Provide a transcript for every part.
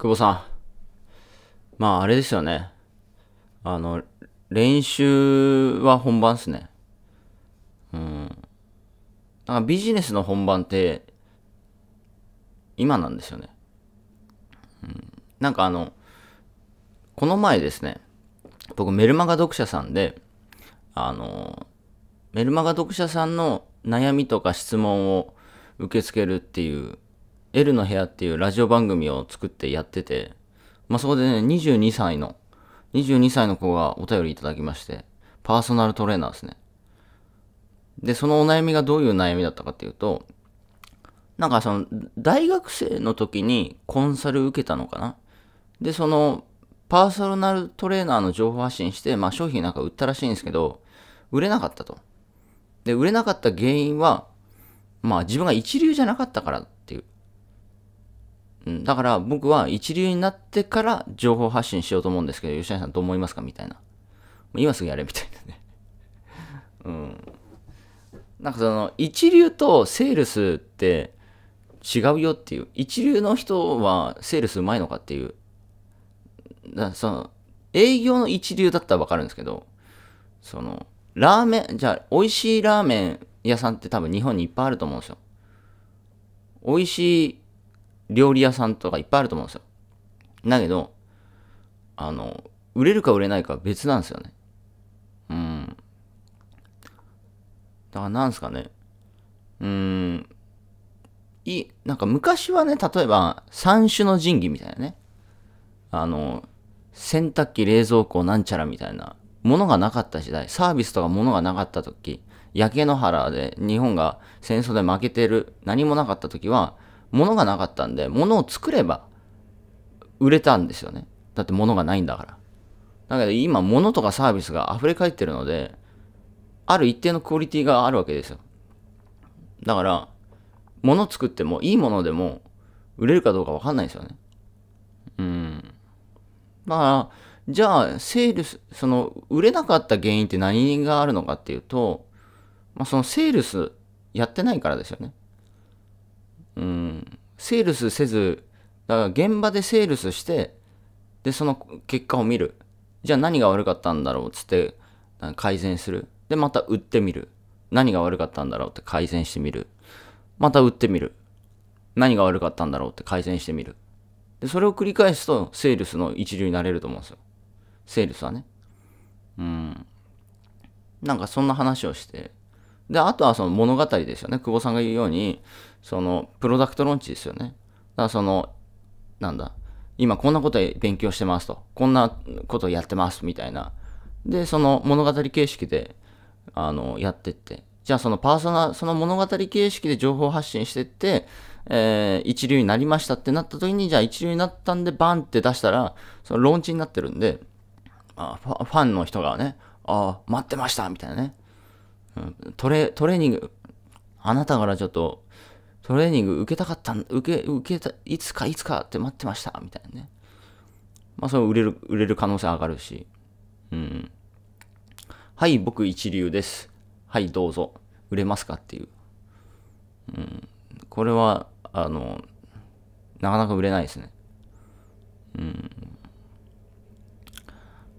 久保さん。まあ、あれですよね。あの、練習は本番っすね。うん。なんかビジネスの本番って、今なんですよね。うん。なんかあの、この前ですね、僕メルマガ読者さんで、あの、メルマガ読者さんの悩みとか質問を受け付けるっていう L の部屋っていうラジオ番組を作ってやってて、まあ、そこでね、22歳の、22歳の子がお便りいただきまして、パーソナルトレーナーですね。で、そのお悩みがどういう悩みだったかっていうと、なんかその、大学生の時にコンサル受けたのかなで、その、パーソナルトレーナーの情報発信して、まあ商品なんか売ったらしいんですけど、売れなかったと。で、売れなかった原因は、まあ自分が一流じゃなかったからだから僕は一流になってから情報発信しようと思うんですけど、吉谷さんどう思いますかみたいな。今すぐやれみたいなね。うん。なんかその、一流とセールスって違うよっていう。一流の人はセールスうまいのかっていう。だその、営業の一流だったらわかるんですけど、その、ラーメン、じゃあ、美味しいラーメン屋さんって多分日本にいっぱいあると思うんですよ。美味しい料理屋さんとかいっぱいあると思うんですよ。だけど、あの、売れるか売れないかは別なんですよね。うん。だからなんですかね。うーん。い、なんか昔はね、例えば、三種の神器みたいなね。あの、洗濯機、冷蔵庫、なんちゃらみたいな、ものがなかった時代、サービスとかものがなかった時、焼け野原で日本が戦争で負けてる、何もなかった時は、物がなかったんで、物を作れば売れたんですよね。だって物がないんだから。だけど今物とかサービスが溢れ返ってるので、ある一定のクオリティがあるわけですよ。だから、物作ってもいいものでも売れるかどうかわかんないですよね。うん。だから、じゃあ、セールス、その、売れなかった原因って何があるのかっていうと、まあ、そのセールスやってないからですよね。うん、セールスせず、だから現場でセールスして、で、その結果を見る。じゃあ何が悪かったんだろうつって、改善する。で、また売ってみる。何が悪かったんだろうって改善してみる。また売ってみる。何が悪かったんだろうって改善してみる。で、それを繰り返すと、セールスの一流になれると思うんですよ。セールスはね。うん。なんかそんな話をして、で、あとはその物語ですよね。久保さんが言うように、その、プロダクトローンチですよね。だからその、なんだ、今こんなこと勉強してますと。こんなことやってますみたいな。で、その物語形式で、あの、やってって。じゃあそのパーソナ、その物語形式で情報発信してって、えー、一流になりましたってなった時に、じゃあ一流になったんでバンって出したら、そのローンチになってるんで、あファンの人がね、ああ、待ってましたみたいなね。トレ、トレーニング、あなたからちょっと、トレーニング受けたかったん、受け、受けた、いつかいつかって待ってました、みたいなね。まあ、それ売れる、売れる可能性上がるし。うん。はい、僕一流です。はい、どうぞ。売れますかっていう。うん。これは、あの、なかなか売れないですね。うん。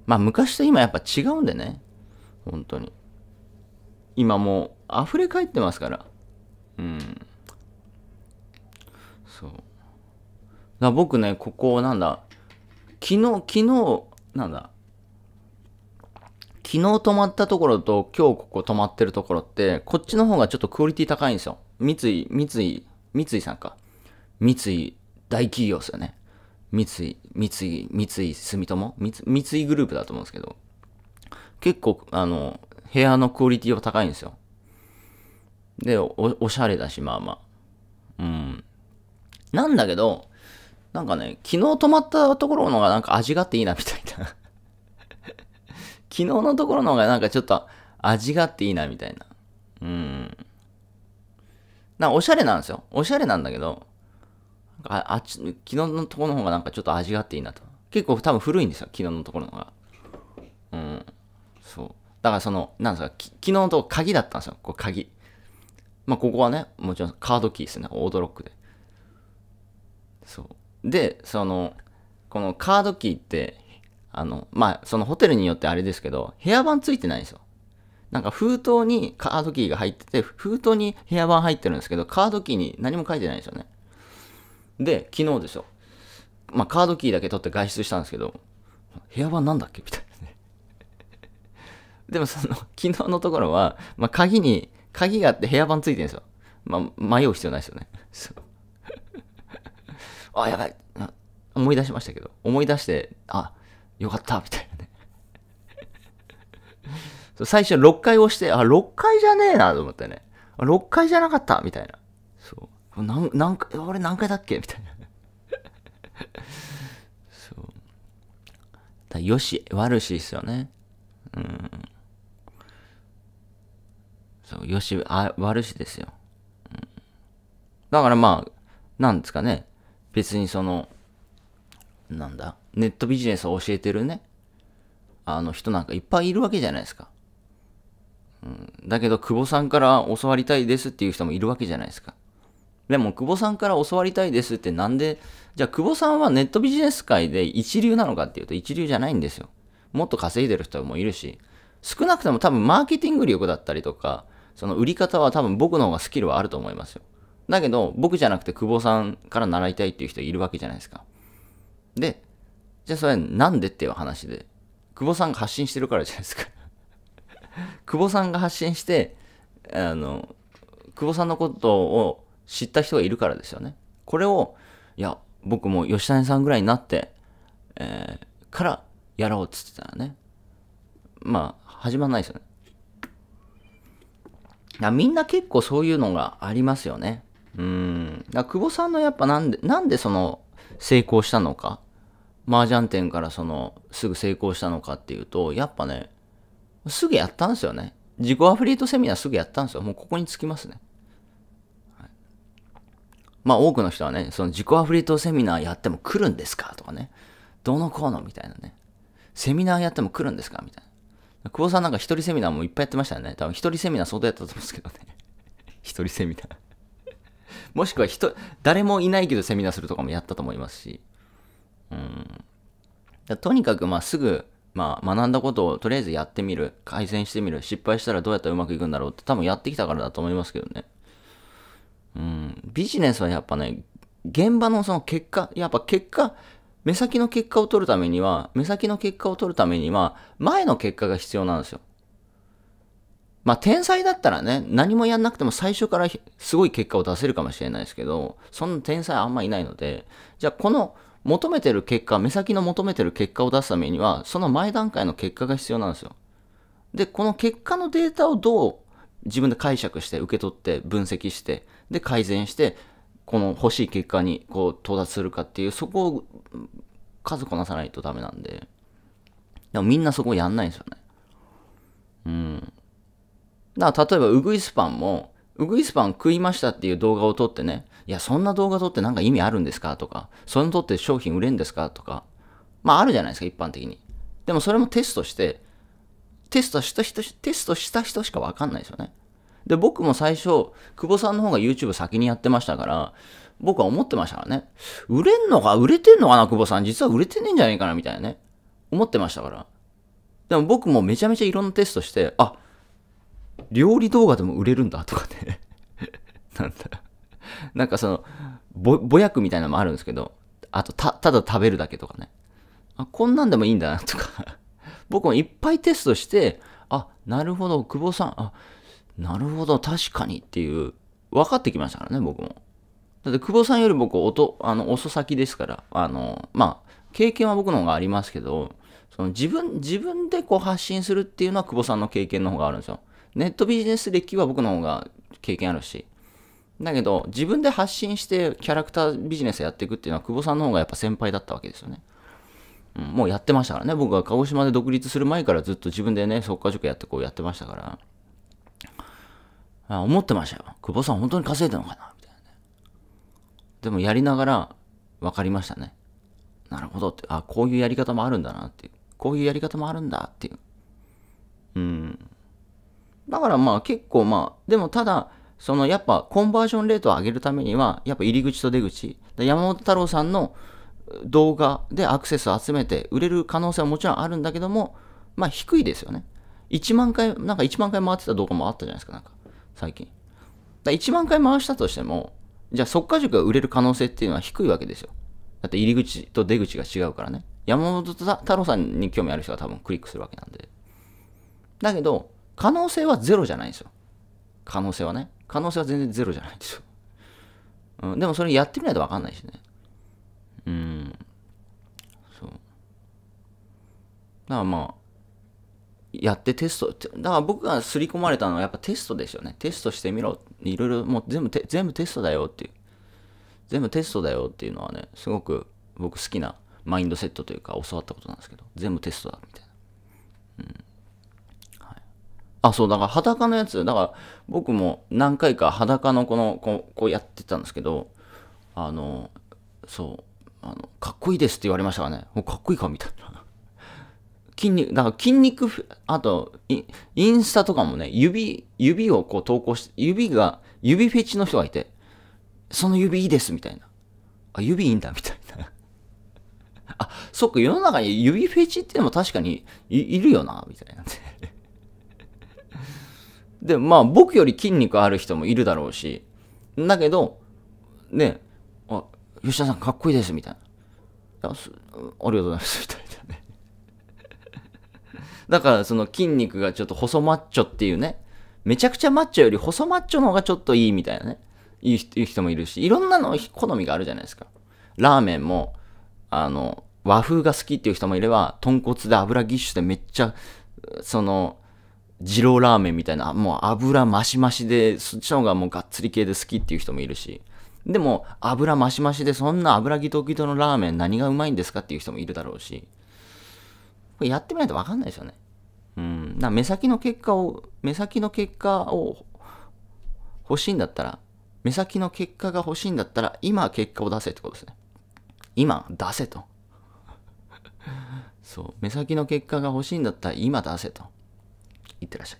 まあ、昔と今やっぱ違うんでね。本当に。今もう溢れ返ってますから。うん。そう。だ僕ね、ここ、なんだ、昨日、昨日、なんだ、昨日泊まったところと今日ここ泊まってるところって、こっちの方がちょっとクオリティ高いんですよ。三井、三井、三井さんか。三井大企業ですよね。三井、三井、三井住友三井グループだと思うんですけど。結構、あの、部屋のクオリティは高いんですよ。で、お、おしゃれだし、まあまあ。うん。なんだけど、なんかね、昨日泊まったところの方がなんか味があっていいな、みたいな昨日のところの方がなんかちょっと味があっていいな、みたいな。うん。なおしゃれなんですよ。おしゃれなんだけど、ああっち、昨日のところの方がなんかちょっと味があっていいなと。結構多分古いんですよ、昨日のところの方が。うん。そう。だからその、なんですか、昨日のとこ鍵だったんですよ。これ鍵。まあ、ここはね、もちろんカードキーですね。オードロックで。そう。で、その、このカードキーって、あの、まあ、そのホテルによってあれですけど、部屋番ついてないんですよ。なんか封筒にカードキーが入ってて、封筒に部屋番入ってるんですけど、カードキーに何も書いてないんですよね。で、昨日ですよ。まあ、カードキーだけ取って外出したんですけど、部屋番なんだっけみたいな。でもその、昨日のところは、まあ、鍵に、鍵があって部屋番ついてるんですよ。まあ、迷う必要ないですよね。そう。あ、やばい。思い出しましたけど、思い出して、あ、よかった、みたいなね。そう最初6回押して、あ、6回じゃねえな、と思ってね。あ、6回じゃなかった、みたいな。そう。なんなん俺何回だっけみたいな。そう。だよし、悪しですよね。よ。し、あ、悪しですよ、うん。だからまあ、なんですかね。別にその、なんだ、ネットビジネスを教えてるね、あの人なんかいっぱいいるわけじゃないですか。うん、だけど、久保さんから教わりたいですっていう人もいるわけじゃないですか。でも、久保さんから教わりたいですってなんで、じゃあ久保さんはネットビジネス界で一流なのかっていうと一流じゃないんですよ。もっと稼いでる人もいるし、少なくとも多分マーケティング力だったりとか、その売り方は多分僕の方がスキルはあると思いますよ。だけど、僕じゃなくて久保さんから習いたいっていう人いるわけじゃないですか。で、じゃあそれなんでっていう話で、久保さんが発信してるからじゃないですか 久保さんが発信して、あの、久保さんのことを知った人がいるからですよね。これを、いや、僕も吉谷さんぐらいになって、えー、からやろうっつってたらね、まあ、始まんないですよね。みんな結構そういうのがありますよね。うん。だ久保さんのやっぱなんで、なんでその成功したのか、麻雀店からそのすぐ成功したのかっていうと、やっぱね、すぐやったんですよね。自己アフリートセミナーすぐやったんですよ。もうここにつきますね。はい、まあ多くの人はね、その自己アフリートセミナーやっても来るんですかとかね。どののこうのみたいなね。セミナーやっても来るんですかみたいな。久保さんなんか一人セミナーもいっぱいやってましたよね。多分一人セミナー相当やったと思うんですけどね。一人セミナーもしくは人、誰もいないけどセミナーするとかもやったと思いますし。うん。とにかく、まあ、すぐ、まあ、学んだことをとりあえずやってみる。改善してみる。失敗したらどうやったらうまくいくんだろうって多分やってきたからだと思いますけどね。うん。ビジネスはやっぱね、現場のその結果、やっぱ結果、目先の結果を取るためには、目先の結果を取るためには、前の結果が必要なんですよ。まあ、天才だったらね、何もやんなくても最初からすごい結果を出せるかもしれないですけど、そんな天才あんまいないので、じゃあこの求めてる結果、目先の求めてる結果を出すためには、その前段階の結果が必要なんですよ。で、この結果のデータをどう自分で解釈して、受け取って、分析して、で、改善して、この欲しい結果にこう到達するかっていう、そこを数こなさないとダメなんで。でもみんなそこやんないんですよね。うん。だから例えば、ウグイスパンも、ウグイスパン食いましたっていう動画を撮ってね、いや、そんな動画撮ってなんか意味あるんですかとか、それに撮って商品売れんですかとか、まああるじゃないですか、一般的に。でもそれもテストして、テストした人、テストした人しかわかんないですよね。で、僕も最初、久保さんの方が YouTube 先にやってましたから、僕は思ってましたからね。売れんのか売れてんのかな久保さん。実は売れてねえんじゃないかなみたいなね。思ってましたから。でも僕もめちゃめちゃいろんなテストして、あ、料理動画でも売れるんだとかね。なんだ。なんかその、ぼ、ぼやくみたいなのもあるんですけど、あと、た、ただ食べるだけとかね。あ、こんなんでもいいんだなとか。僕もいっぱいテストして、あ、なるほど、久保さん、あ、なるほど、確かにっていう、分かってきましたからね、僕も。だって、久保さんより僕、音、あの、遅咲きですから、あの、まあ、経験は僕の方がありますけど、その自分、自分でこう発信するっていうのは久保さんの経験の方があるんですよ。ネットビジネス歴は僕の方が経験あるし。だけど、自分で発信してキャラクタービジネスやっていくっていうのは久保さんの方がやっぱ先輩だったわけですよね。うん、もうやってましたからね。僕が鹿児島で独立する前からずっと自分でね、即化塾やってこうやってましたから。あ思ってましたよ。久保さん本当に稼いでるのかなみたいなね。でもやりながら分かりましたね。なるほどって、あ、こういうやり方もあるんだなっていう。こういうやり方もあるんだっていう。うん。だからまあ結構まあ、でもただ、そのやっぱコンバージョンレートを上げるためには、やっぱ入り口と出口。山本太郎さんの動画でアクセスを集めて売れる可能性はもちろんあるんだけども、まあ低いですよね。1万回、なんか1万回回ってた動画もあったじゃないですか、なんか。最近。だ1万回回したとしても、じゃあ速稼塾が売れる可能性っていうのは低いわけですよ。だって入り口と出口が違うからね。山本太郎さんに興味ある人は多分クリックするわけなんで。だけど、可能性はゼロじゃないんですよ。可能性はね。可能性は全然ゼロじゃないんですよ。うん、でもそれやってみないとわかんないしね。うん。そう。だからまあ、やってテスト、だから僕が刷り込まれたのはやっぱテストですよね。テストしてみろ。いろいろもう全部て、全部テストだよっていう。全部テストだよっていうのはね、すごく僕好きなマインドセットというか教わったことなんですけど、全部テストだみたいな。うん。はい。あ、そう、だから裸のやつ、だから僕も何回か裸のこの、こうこうやってたんですけど、あの、そう、あの、かっこいいですって言われましたかね、もうかっこいいかみたいな。筋肉、だから筋肉、あとイ、ンスタとかもね、指、指をこう投稿して、指が、指フェチの人がいて、その指いいですみたいな。あ、指いいんだみたいな。あ、そっか、世の中に指フェチってのも確かにいるよな、みたいな。で、まあ僕より筋肉ある人もいるだろうし、だけど、ね、あ、吉田さんかっこいいですみたいな。あありがとうございます、みたいな。だからその筋肉がちょっと細マッチョっていうね、めちゃくちゃマッチョより細マッチョの方がちょっといいみたいなね、いう人もいるし、いろんなの好みがあるじゃないですか。ラーメンも、あの、和風が好きっていう人もいれば、豚骨で油ぎっしゅでめっちゃ、その、二郎ラーメンみたいな、もう油マシマシで、そっちの方がもうがっつり系で好きっていう人もいるし、でも油マシマシでそんな油ギトギトのラーメン何がうまいんですかっていう人もいるだろうし、これやってみないと分かんないですよね。うん。だ目先の結果を、目先の結果を欲しいんだったら、目先の結果が欲しいんだったら、今結果を出せってことですね。今出せと。そう。目先の結果が欲しいんだったら、今出せと。いってらっしゃい。